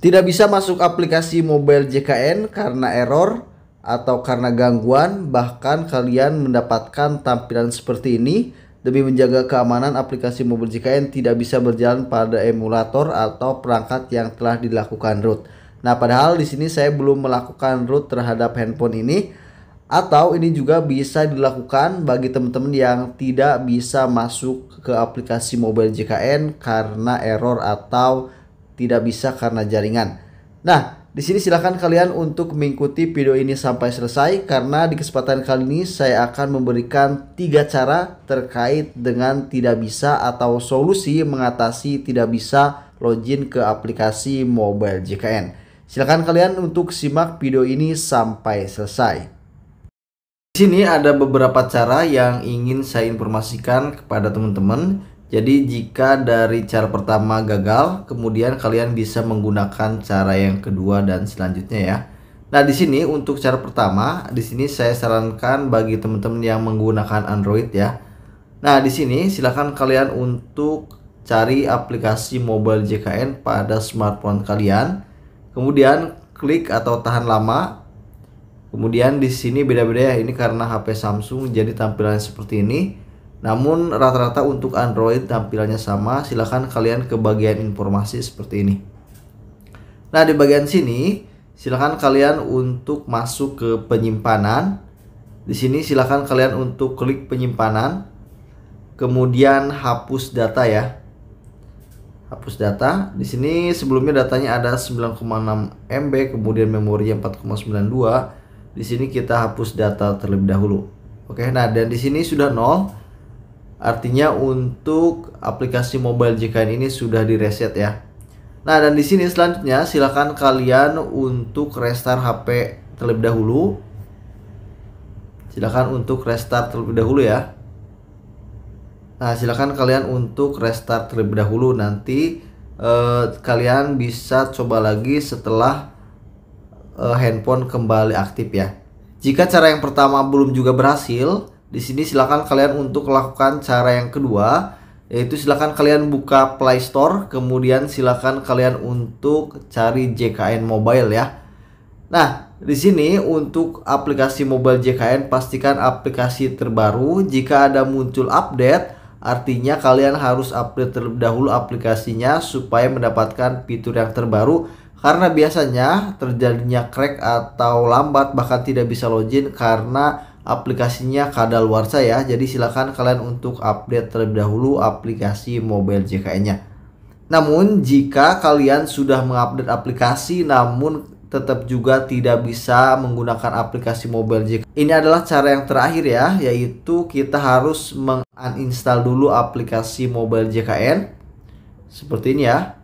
Tidak bisa masuk aplikasi mobile JKN karena error atau karena gangguan, bahkan kalian mendapatkan tampilan seperti ini demi menjaga keamanan aplikasi mobile JKN tidak bisa berjalan pada emulator atau perangkat yang telah dilakukan root. Nah, padahal di sini saya belum melakukan root terhadap handphone ini atau ini juga bisa dilakukan bagi teman-teman yang tidak bisa masuk ke aplikasi mobile JKN karena error atau tidak bisa karena jaringan. Nah, di sini silahkan kalian untuk mengikuti video ini sampai selesai karena di kesempatan kali ini saya akan memberikan tiga cara terkait dengan tidak bisa atau solusi mengatasi tidak bisa login ke aplikasi mobile JKN. Silahkan kalian untuk simak video ini sampai selesai. Di sini ada beberapa cara yang ingin saya informasikan kepada teman-teman jadi jika dari cara pertama gagal, kemudian kalian bisa menggunakan cara yang kedua dan selanjutnya ya. Nah, di sini untuk cara pertama, di sini saya sarankan bagi teman-teman yang menggunakan Android ya. Nah, di sini silahkan kalian untuk cari aplikasi Mobile JKN pada smartphone kalian. Kemudian klik atau tahan lama. Kemudian di sini beda-beda ya, ini karena HP Samsung jadi tampilannya seperti ini. Namun rata-rata untuk Android tampilannya sama, silahkan kalian ke bagian informasi seperti ini. Nah di bagian sini silahkan kalian untuk masuk ke penyimpanan. Di sini silahkan kalian untuk klik penyimpanan, kemudian hapus data ya. Hapus data. Di sini sebelumnya datanya ada 9,6 MB, kemudian memori 4,92. Di sini kita hapus data terlebih dahulu. Oke, nah dan di sini sudah nol Artinya untuk aplikasi mobile JKN ini sudah direset ya. Nah, dan di sini selanjutnya silakan kalian untuk restart HP terlebih dahulu. Silakan untuk restart terlebih dahulu ya. Nah, silakan kalian untuk restart terlebih dahulu nanti eh, kalian bisa coba lagi setelah eh, handphone kembali aktif ya. Jika cara yang pertama belum juga berhasil, di sini silakan kalian untuk lakukan cara yang kedua yaitu silakan kalian buka Play Store, kemudian silakan kalian untuk cari JKN Mobile ya. Nah, di sini untuk aplikasi mobile JKN pastikan aplikasi terbaru. Jika ada muncul update, artinya kalian harus update terlebih dahulu aplikasinya supaya mendapatkan fitur yang terbaru karena biasanya terjadinya crack atau lambat bahkan tidak bisa login karena aplikasinya kadal kadaluarsa ya. Jadi silakan kalian untuk update terlebih dahulu aplikasi mobile JKN-nya. Namun jika kalian sudah mengupdate aplikasi namun tetap juga tidak bisa menggunakan aplikasi mobile JKN. Ini adalah cara yang terakhir ya, yaitu kita harus menguninstall dulu aplikasi mobile JKN. Seperti ini ya.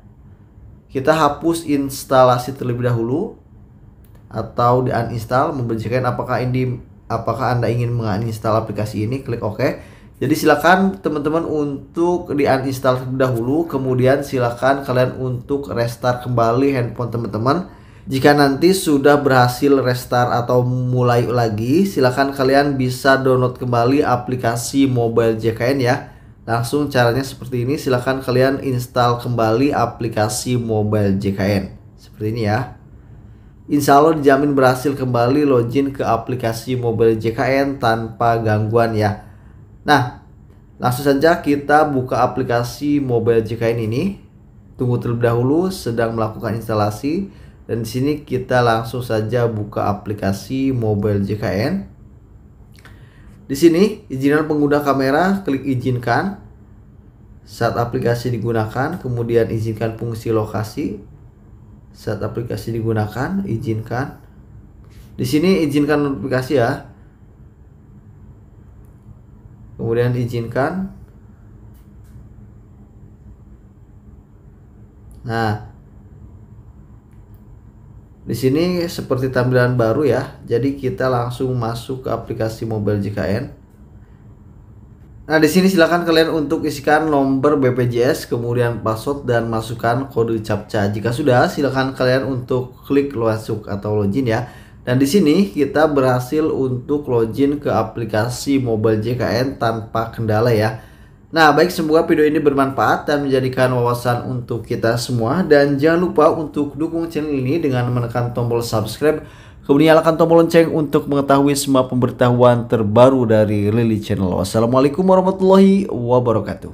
Kita hapus instalasi terlebih dahulu atau di uninstall mobile JKN apakah ini apakah Anda ingin menginstal aplikasi ini, klik OK. Jadi silakan teman-teman untuk di uninstall dahulu, kemudian silakan kalian untuk restart kembali handphone teman-teman. Jika nanti sudah berhasil restart atau mulai lagi, silakan kalian bisa download kembali aplikasi Mobile JKN ya. Langsung caranya seperti ini, silakan kalian install kembali aplikasi Mobile JKN. Seperti ini ya. Insya Allah dijamin berhasil kembali login ke aplikasi mobile JKN tanpa gangguan ya. Nah, langsung saja kita buka aplikasi mobile JKN ini. Tunggu terlebih dahulu sedang melakukan instalasi dan di sini kita langsung saja buka aplikasi mobile JKN. Di sini izinan pengguna kamera, klik izinkan saat aplikasi digunakan, kemudian izinkan fungsi lokasi, saat aplikasi digunakan, izinkan. Di sini izinkan notifikasi ya. Kemudian izinkan. Nah, di sini seperti tampilan baru ya. Jadi kita langsung masuk ke aplikasi Mobile JKN. Nah, di sini silakan kalian untuk isikan nomor BPJS, kemudian password dan masukkan kode captcha. Jika sudah, silakan kalian untuk klik masuk atau login ya. Dan di sini kita berhasil untuk login ke aplikasi Mobile JKN tanpa kendala ya. Nah, baik semoga video ini bermanfaat dan menjadikan wawasan untuk kita semua dan jangan lupa untuk dukung channel ini dengan menekan tombol subscribe Kemudian nyalakan tombol lonceng untuk mengetahui semua pemberitahuan terbaru dari Lily Channel. Wassalamualaikum warahmatullahi wabarakatuh.